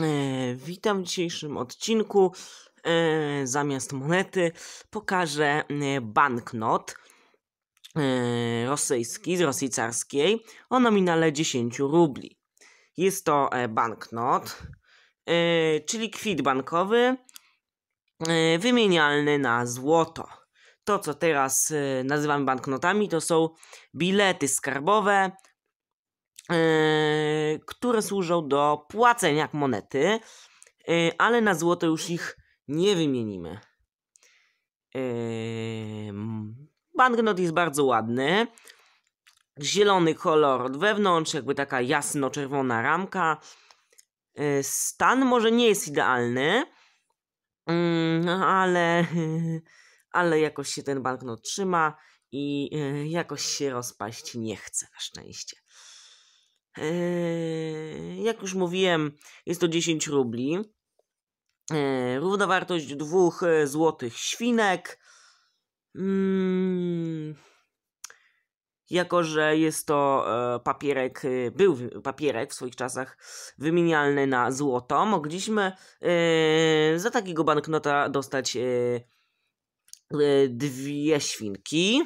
E, witam w dzisiejszym odcinku. E, zamiast monety pokażę e, banknot rosyjski z rosyjcarskiej o nominale 10 rubli. Jest to banknot, czyli kwit bankowy wymienialny na złoto. To, co teraz nazywamy banknotami, to są bilety skarbowe E, które służą do płacenia jak monety, e, ale na złoto już ich nie wymienimy. E, banknot jest bardzo ładny. Zielony kolor od wewnątrz, jakby taka jasno-czerwona ramka. Stan może nie jest idealny, mm, ale, ale jakoś się ten banknot trzyma i jakoś się rozpaść nie chce na szczęście. Eee, jak już mówiłem, jest to 10 rubli. Eee, równowartość dwóch e, złotych świnek. Mm, jako, że jest to e, papierek, e, był papierek w swoich czasach wymienialny na złoto, mogliśmy za takiego banknota dostać dwie świnki.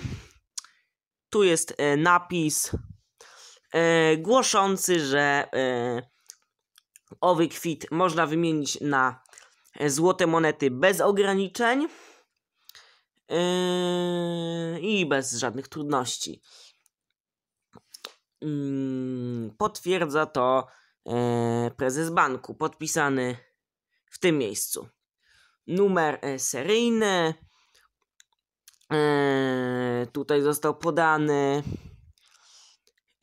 Tu jest napis E, głoszący, że e, owy kwit można wymienić na złote monety bez ograniczeń e, i bez żadnych trudności. Mm, potwierdza to prezes banku, podpisany w tym miejscu. Numer seryjny. tutaj został podany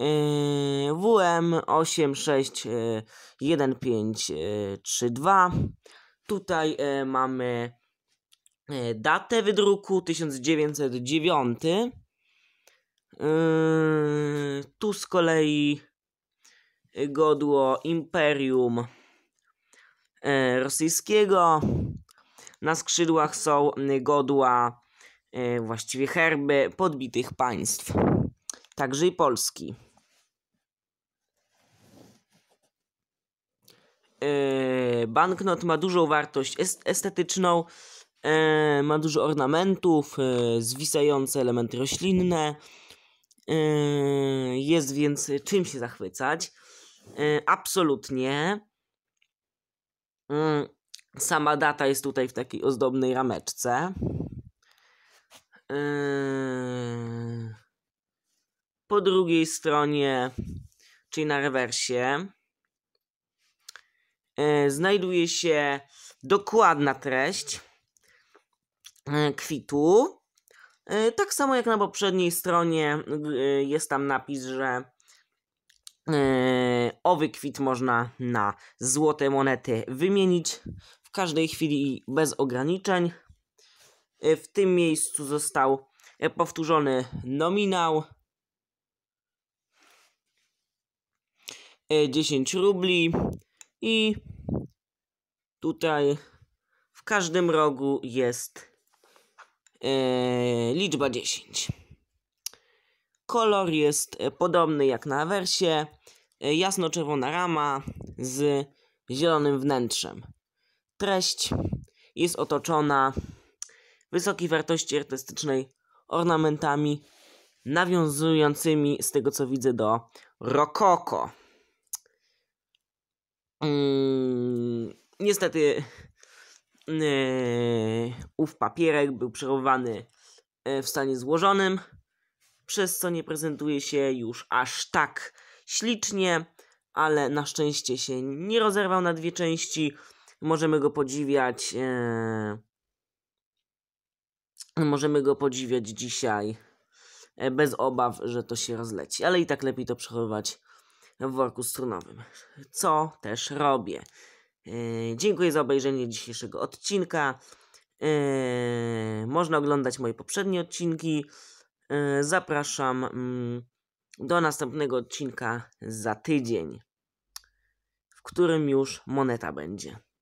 Yy, WM861532. Yy, yy, Tutaj e, mamy e, datę wydruku 1909. Tu z kolei godło Imperium e, Rosyjskiego. Na skrzydłach są godła, właściwie herby podbitych państw, także i Polski. Y, banknot ma dużą wartość estetyczną, y, ma dużo ornamentów, y, zwisające elementy roślinne. Jest więc czym się zachwycać. Absolutnie. Sama data jest tutaj w takiej ozdobnej rameczce. Po drugiej stronie, czyli na rewersie, E, znajduje się dokładna treść e, kwitu. E, tak samo jak na poprzedniej stronie jest tam napis, że owy kwit można na złote monety wymienić w każdej chwili bez ograniczeń. W tym miejscu został powtórzony nominał 10 rubli, i tutaj w każdym rogu jest e, liczba 10. Kolor jest podobny jak na wersie. E, jasno-czerwona rama z zielonym wnętrzem. Treść jest otoczona wysokiej wartości artystycznej ornamentami nawiązującymi z tego co widzę do rokoko. Mm, niestety e, ów papierek był przechowywany e, w stanie złożonym, przez co nie prezentuje się już aż tak ślicznie, ale na szczęście się nie rozerwał na dwie części. Możemy go podziwiać. E, możemy go podziwiać dzisiaj bez obaw, że to się rozleci, ale i tak lepiej to przechowywać w worku strunowym, co też robię. Yy, dziękuję za obejrzenie dzisiejszego odcinka. Yy, można oglądać moje poprzednie odcinki. Yy, zapraszam yy, do następnego odcinka za tydzień, w którym już moneta będzie.